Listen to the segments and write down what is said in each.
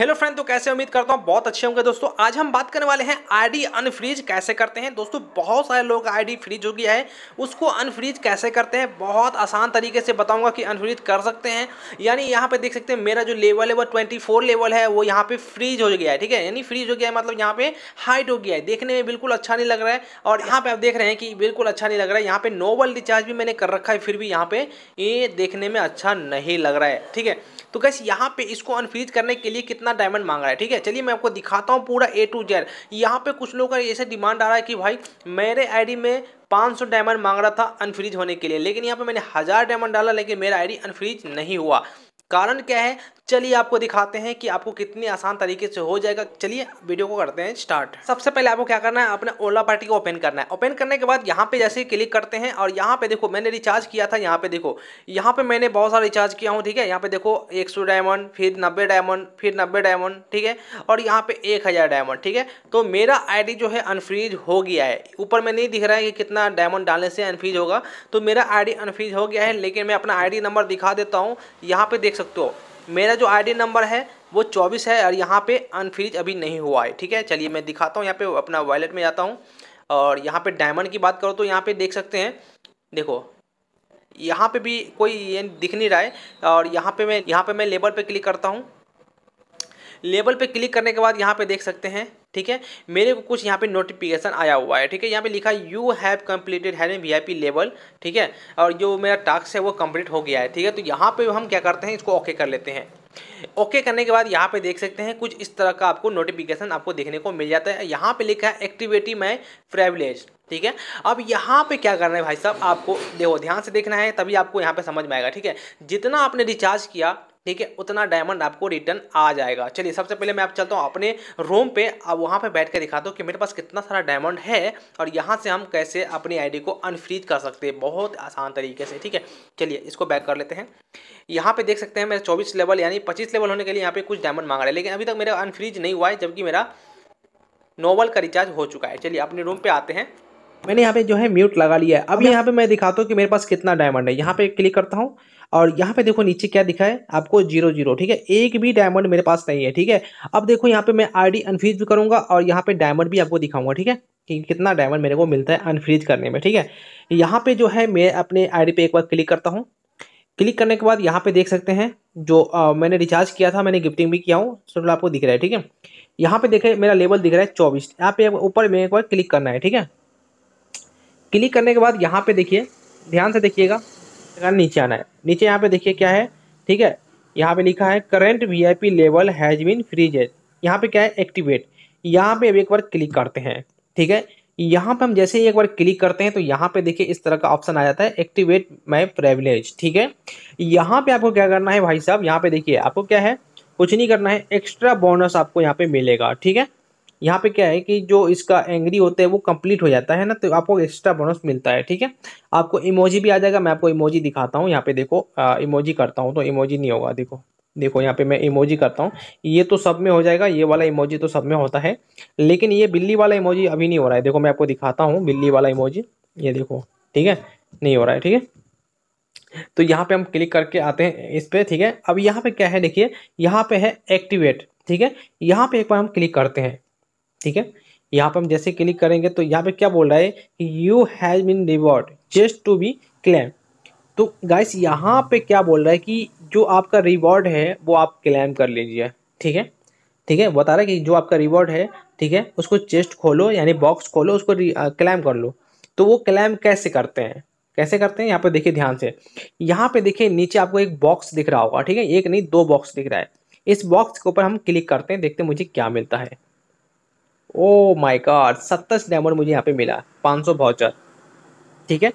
hello friend तो कैसे उम्मीद करता हूँ बहुत अच्छे होंगे दोस्तों आज हम बात करने वाले हैं आईडी अनफ्रीज कैसे करते हैं दोस्तों बहुत सारे लोग आईडी फ्रीज हो गया है उसको अनफ्रीज कैसे करते हैं बहुत आसान तरीके से बताऊंगा कि अनफ्रीज कर सकते हैं यानी यहाँ पे देख सकते हैं मेरा जो लेवल है वो ट्वेंटी लेवल है वो यहाँ पर फ्रीज हो गया है ठीक है यानी फ्रीज हो गया है मतलब यहाँ पर हाइट हो गया है देखने में बिल्कुल अच्छा नहीं लग रहा है और यहाँ पर आप देख रहे हैं कि बिल्कुल अच्छा नहीं लग रहा है यहाँ पर नोबल रिचार्ज भी मैंने कर रखा है फिर भी यहाँ पर ये देखने में अच्छा नहीं लग रहा है ठीक है तो कैसे यहाँ पर इसको अनफ्रीज करने के लिए कितना कितना डायमंड मांग रहा है ठीक है चलिए मैं आपको दिखाता हूँ पूरा ए टू जेड यहाँ पे कुछ लोगों का ऐसे डिमांड आ रहा है कि भाई मेरे आईडी में 500 डायमंड मांग रहा था अनफ्रीज होने के लिए लेकिन यहाँ पे मैंने हज़ार डायमंड डाला लेकिन मेरा आईडी अनफ्रीज नहीं हुआ कारण क्या है चलिए आपको दिखाते हैं कि आपको कितनी आसान तरीके से हो जाएगा चलिए वीडियो को करते हैं स्टार्ट सबसे पहले आपको क्या करना है अपने ओला पार्टी को ओपन करना है ओपन करने के बाद यहाँ पे जैसे क्लिक करते हैं और यहाँ पे देखो मैंने रिचार्ज किया था यहाँ पे देखो यहाँ पे मैंने बहुत सारा रिचार्ज किया हूँ ठीक है यहाँ पे देखो एक सौ डायमंड फिर नब्बे डायमंड फिर नब्बे डायमंड ठीक है और यहाँ पे एक हज़ार डायमंड ठीक है तो मेरा आई जो है अनफ्रीज हो गया है ऊपर में नहीं दिख रहा है कि कितना डायमंड डालने से अनफ्रीज होगा तो मेरा आई अनफ्रीज हो गया है लेकिन मैं अपना आई नंबर दिखा देता हूँ यहाँ पे देख सकते हो मेरा जो आईडी नंबर है वो चौबीस है और यहाँ पे अनफ्रीज अभी नहीं हुआ है ठीक है चलिए मैं दिखाता हूँ यहाँ पे अपना वॉलेट में जाता हूँ और यहाँ पे डायमंड की बात करो तो यहाँ पे देख सकते हैं देखो यहाँ पे भी कोई ये दिख नहीं रहा है और यहाँ पे मैं यहाँ पे मैं लेबर पे क्लिक करता हूँ लेवल पे क्लिक करने के बाद यहाँ पे देख सकते हैं ठीक है मेरे को कुछ यहाँ पे नोटिफिकेशन आया हुआ है ठीक है यहाँ पे लिखा यू हैव कम्प्लीटेड है वी आई पी लेवल ठीक है और जो मेरा टास्क है वो कम्प्लीट हो गया है ठीक है तो यहाँ पे हम क्या करते हैं इसको ओके कर लेते हैं ओके करने के बाद यहाँ पे देख सकते हैं कुछ इस तरह का आपको नोटिफिकेशन आपको देखने को मिल जाता है यहाँ पे लिखा है एक्टिविटी माई प्रेवलेज ठीक है अब यहाँ पे क्या करना है भाई साहब आपको देखो ध्यान से देखना है तभी आपको यहाँ पे समझ में आएगा ठीक है जितना आपने रिचार्ज किया ठीक है उतना डायमंड आपको रिटर्न आ जाएगा चलिए सबसे पहले मैं आप चलता हूँ अपने रूम पे अब वहाँ पे बैठ कर दिखाता हूँ कि मेरे पास कितना सारा डायमंड है और यहाँ से हम कैसे अपनी आईडी को अनफ्रीज कर सकते हैं बहुत आसान तरीके से ठीक है चलिए इसको बैक कर लेते हैं यहाँ पे देख सकते हैं मेरा चौबीस लेवल यानी पच्चीस लेवल होने के लिए यहाँ पे कुछ डायमंड मांग रहे हैं लेकिन अभी तक मेरा अनफ्रीज नहीं हुआ है जबकि मेरा नोवल का रिचार्ज हो चुका है चलिए अपने रूम पर आते हैं मैंने यहाँ पे जो है म्यूट लगा लिया है अब यहाँ पे मैं दिखाता हूँ कि मेरे पास कितना डायमंड है यहाँ पे क्लिक करता हूँ और यहाँ पे देखो नीचे क्या दिखा है आपको जीरो जीरो ठीक है एक भी डायमंड मेरे पास नहीं है ठीक है अब देखो यहाँ पे मैं आईडी अनफ्रीज भी करूँगा और यहाँ पे डायमंड भी आपको दिखाऊंगा ठीक है कि कितना डायमंड मेरे को मिलता है अनफ्रीज करने में ठीक है यहाँ पे जो है मैं अपने आई पे एक बार क्लिक करता हूँ क्लिक करने के बाद यहाँ पे देख सकते हैं जो आ, मैंने रिचार्ज किया था मैंने गिफ्टिंग भी किया हूँ टोटल आपको दिख रहा है ठीक है यहाँ पे देखे मेरा लेवल दिख रहा है चौबीस यहाँ पे ऊपर मेरे को क्लिक करना है ठीक है क्लिक करने के बाद यहाँ पे देखिए ध्यान से देखिएगा का नीचे आना है नीचे यहाँ पे देखिए क्या है ठीक है यहाँ पे लिखा है current VIP level has been freezed यहाँ पे क्या है एक्टिवेट यहाँ पे अभी एक बार क्लिक करते हैं ठीक है यहाँ पे हम जैसे ही एक बार क्लिक करते हैं तो यहाँ पे देखिए इस तरह का ऑप्शन आ जाता है एक्टिवेट माई प्रेवलेज ठीक है यहाँ पे आपको क्या करना है भाई साहब यहाँ पे देखिए आपको क्या है कुछ नहीं करना है एक्स्ट्रा बोनस आपको यहाँ पे मिलेगा ठीक है यहाँ पे क्या है कि जो इसका एंग्री होता है वो कंप्लीट हो जाता है ना तो आपको एक्स्ट्रा बोनस मिलता है ठीक है आपको इमोजी भी आ जाएगा मैं आपको इमोजी दिखाता हूँ यहाँ पे देखो इमोजी करता हूँ तो इमोजी नहीं होगा देखो देखो यहाँ पे मैं इमोजी करता हूँ ये तो सब में हो जाएगा ये वाला इमोजी तो सब में होता है लेकिन ये बिल्ली वाला इमोजी अभी नहीं हो रहा है देखो मैं आपको दिखाता हूँ बिल्ली वाला इमोजी ये देखो ठीक है नहीं हो रहा है ठीक है तो यहाँ पे हम क्लिक करके आते हैं इस पर ठीक है अब यहाँ पे क्या है देखिए यहाँ पे है एक्टिवेट ठीक है यहाँ पे एक बार हम क्लिक करते हैं ठीक है यहाँ पर हम जैसे क्लिक करेंगे तो यहाँ पे क्या बोल रहा है कि you has been reward just to be claim तो गाइस यहाँ पे क्या बोल रहा है कि जो आपका रिवॉर्ड है वो आप क्लेम कर लीजिए ठीक है ठीक है बता रहा है कि जो आपका रिवॉर्ड है ठीक है उसको चेस्ट खोलो यानी बॉक्स खोलो उसको क्लेम कर लो तो वो क्लेम कैसे करते हैं कैसे करते हैं यहाँ पे देखिए ध्यान से यहाँ पे देखिए नीचे आपको एक बॉक्स दिख रहा होगा ठीक है एक नहीं दो बॉक्स दिख रहा है इस बॉक्स के ऊपर हम क्लिक करते हैं देखते हैं मुझे क्या मिलता है ओ माय गॉड सत्ताईस डायमंड मुझे यहाँ पे मिला पाँच सौ भाउचर ठीक है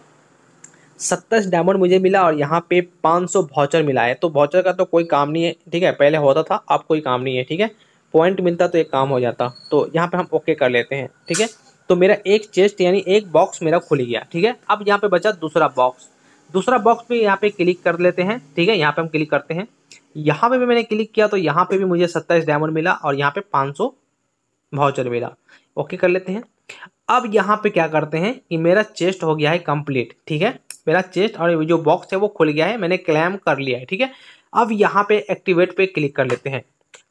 सत्ताईस डायमंड मुझे मिला और यहाँ पे पाँच सौ भाउचर मिला है तो भाउचर का तो कोई काम नहीं है ठीक है पहले होता था अब कोई काम नहीं है ठीक है पॉइंट मिलता तो एक काम हो जाता तो यहाँ पे हम ओके कर लेते हैं ठीक है तो मेरा एक चेस्ट यानी एक बॉक्स मेरा खुल गया ठीक है अब यहाँ पे बचा दूसरा बॉक्स दूसरा बॉक्स पे यहाँ पे क्लिक कर लेते हैं ठीक है यहाँ पे हम क्लिक करते हैं यहाँ पे भी मैंने क्लिक किया तो यहाँ पे भी मुझे सत्ताईस डायमंड मिला और यहाँ पे पाँच सौ भाउचर मेरा ओके कर लेते हैं अब यहाँ पे क्या करते हैं कि मेरा चेस्ट हो गया है कंप्लीट ठीक है मेरा चेस्ट और जो बॉक्स है वो खुल गया है मैंने क्लैम कर लिया है ठीक है अब यहाँ पे एक्टिवेट पे क्लिक कर लेते हैं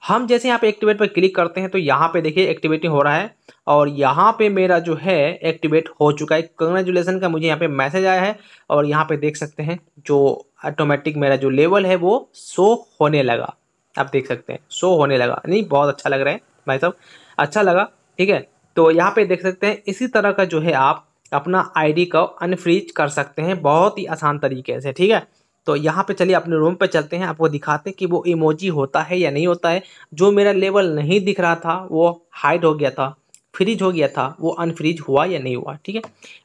हम जैसे यहाँ पे एक्टिवेट पर क्लिक करते हैं तो यहाँ पे देखिए एक्टिवेटिंग हो रहा है और यहाँ पे मेरा जो है एक्टिवेट हो चुका है कंग्रेचुलेसन का मुझे यहाँ पे मैसेज आया है और यहाँ पे देख सकते हैं जो ऑटोमेटिक मेरा जो लेवल है वो शो होने लगा आप देख सकते हैं शो होने लगा नहीं बहुत अच्छा लग रहा है भाई साहब अच्छा लगा ठीक है तो यहाँ पे देख सकते हैं इसी तरह का जो है आप अपना आईडी का अनफ्रीज कर सकते हैं बहुत ही आसान तरीके से ठीक है तो यहाँ पे चलिए अपने रूम पे चलते हैं आपको दिखाते हैं कि वो इमोजी होता है या नहीं होता है जो मेरा लेवल नहीं दिख रहा था वो हाइड हो गया था फ्रीज हो गया था वो अनफ्रीज हुआ या नहीं हुआ ठीक है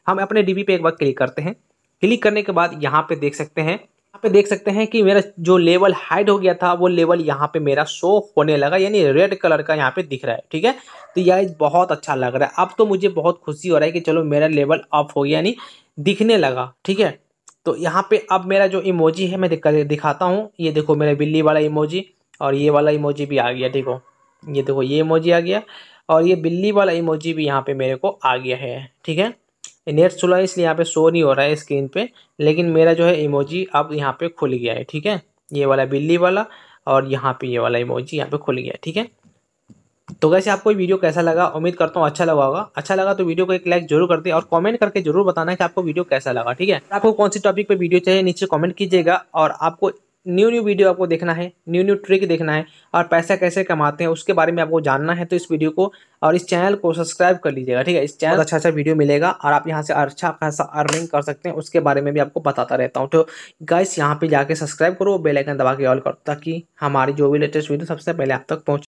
हम अपने डीबी पे एक बार क्लिक करते हैं क्लिक करने के बाद यहाँ पे देख सकते हैं यहाँ पे देख सकते हैं कि मेरा जो लेवल हाइड हो गया था वो लेवल यहाँ पे मेरा शो होने लगा यानी रेड कलर का यहाँ पे दिख रहा है ठीक है तो यह बहुत अच्छा लग रहा है अब तो मुझे बहुत खुशी हो रहा है कि चलो मेरा लेवल अप हो गया यानी दिखने लगा ठीक है तो यहाँ पे अब मेरा जो इमोजी है मैं दिखाता हूँ ये देखो मेरा बिल्ली वाला इमोजी और ये वाला इमोजी भी आ गया ठीक हो ये देखो ये इमोजी आ गया और ये बिल्ली वाला इमोजी भी यहाँ पे मेरे को आ गया है ठीक है नेट स्लो है इसलिए यहाँ पे शो नहीं हो रहा है स्क्रीन पे लेकिन मेरा जो है इमोजी अब यहाँ पे खुल गया है ठीक है ये वाला बिल्ली वाला और यहाँ पे ये वाला इमोजी यहाँ पे खुल गया है ठीक है तो वैसे आपको वीडियो कैसा लगा उम्मीद करता हूँ अच्छा लगा होगा अच्छा लगा तो वीडियो को एक लाइक जरूर कर दे और कमेंट करके जरूर बताना कि आपको वीडियो कैसा लगा ठीक है आपको कौन सी टॉपिक पे वीडियो चाहिए नीचे कमेंट कीजिएगा और आपको न्यू न्यू वीडियो आपको देखना है न्यू न्यू ट्रिक देखना है और पैसा कैसे कमाते हैं उसके बारे में आपको जानना है तो इस वीडियो को और इस चैनल को सब्सक्राइब कर लीजिएगा ठीक है इस चैनल अच्छा अच्छा वीडियो मिलेगा और आप यहाँ से अच्छा खासा अर्निंग कर सकते हैं उसके बारे में भी आपको बताता रहता हूँ तो गाइस यहाँ पर जाकर सब्सक्राइब करो बेलाइकन दबा के ऑल करो ताकि हमारी जो भी लेटेस्ट वीडियो सबसे पहले आप तक पहुँच